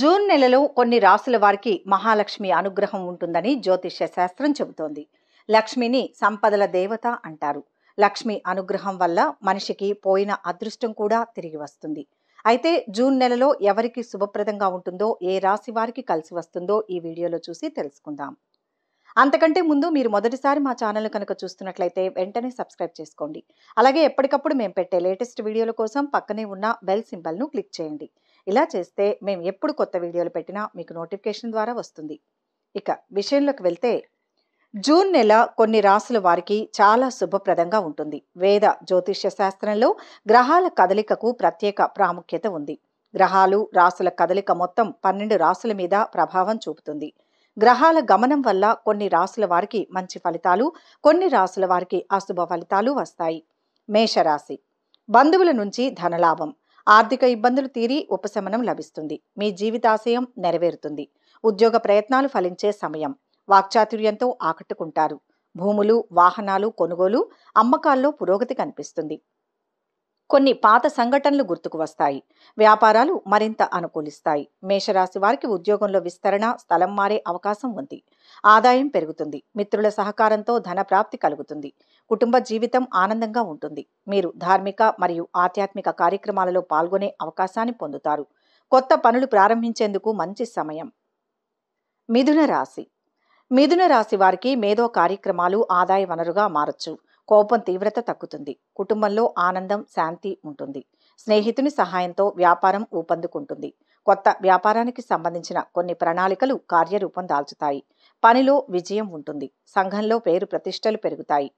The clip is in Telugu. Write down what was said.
జూన్ నెలలో కొన్ని రాసుల వారికి మహాలక్ష్మి అనుగ్రహం ఉంటుందని జ్యోతిష్య శాస్త్రం చెబుతోంది లక్ష్మిని సంపదల దేవత అంటారు లక్ష్మి అనుగ్రహం వల్ల మనిషికి పోయిన అదృష్టం కూడా తిరిగి వస్తుంది అయితే జూన్ నెలలో ఎవరికి శుభప్రదంగా ఉంటుందో ఏ రాశి వారికి కలిసి వస్తుందో ఈ వీడియోలో చూసి తెలుసుకుందాం అంతకంటే ముందు మీరు మొదటిసారి మా ఛానల్ కనుక చూస్తున్నట్లయితే వెంటనే సబ్స్క్రైబ్ చేసుకోండి అలాగే ఎప్పటికప్పుడు మేము పెట్టే లేటెస్ట్ వీడియోల కోసం పక్కనే ఉన్న బెల్ సింబల్ను క్లిక్ చేయండి ఇలా చేస్తే మేము ఎప్పుడు కొత్త వీడియోలు పెట్టినా మీకు నోటిఫికేషన్ ద్వారా వస్తుంది ఇక విషయంలోకి వెళ్తే జూన్ నెల కొన్ని రాసుల వారికి చాలా శుభప్రదంగా ఉంటుంది వేద జ్యోతిష్య శాస్త్రంలో గ్రహాల కదలికకు ప్రత్యేక ప్రాముఖ్యత ఉంది గ్రహాలు రాసుల కదలిక మొత్తం పన్నెండు రాసుల మీద ప్రభావం చూపుతుంది గ్రహాల గమనం వల్ల కొన్ని రాసుల వారికి మంచి ఫలితాలు కొన్ని రాసుల వారికి అశుభ ఫలితాలు వస్తాయి మేషరాశి బంధువుల నుంచి ధనలాభం ఆర్థిక ఇబ్బందులు తీరి ఉపశమనం లభిస్తుంది మీ జీవితాశయం నెరవేరుతుంది ఉద్యోగ ప్రయత్నాలు ఫలించే సమయం వాక్చాతుర్యంతో ఆకట్టుకుంటారు భూములు వాహనాలు కొనుగోలు అమ్మకాల్లో పురోగతి కనిపిస్తుంది కొన్ని పాత సంఘటనలు గుర్తుకు వస్తాయి వ్యాపారాలు మరింత అనుకూలిస్తాయి మేషరాశి వారికి ఉద్యోగంలో విస్తరణ స్థలం మారే అవకాశం ఉంది ఆదాయం పెరుగుతుంది మిత్రుల సహకారంతో ధన ప్రాప్తి కలుగుతుంది కుటుంబ జీవితం ఆనందంగా ఉంటుంది మీరు ధార్మిక మరియు ఆధ్యాత్మిక కార్యక్రమాలలో పాల్గొనే అవకాశాన్ని పొందుతారు కొత్త పనులు ప్రారంభించేందుకు మంచి సమయం మిథున రాశి మిథున రాశి వారికి మేధో కార్యక్రమాలు ఆదాయ వనరుగా మారచ్చు కోపం తీవ్రత తగ్గుతుంది కుటుంబంలో ఆనందం శాంతి ఉంటుంది స్నేహితుని సహాయంతో వ్యాపారం ఊపందుకుంటుంది కొత్త వ్యాపారానికి సంబంధించిన కొన్ని ప్రణాళికలు కార్యరూపం దాల్చుతాయి పనిలో విజయం ఉంటుంది సంఘంలో పేరు ప్రతిష్టలు పెరుగుతాయి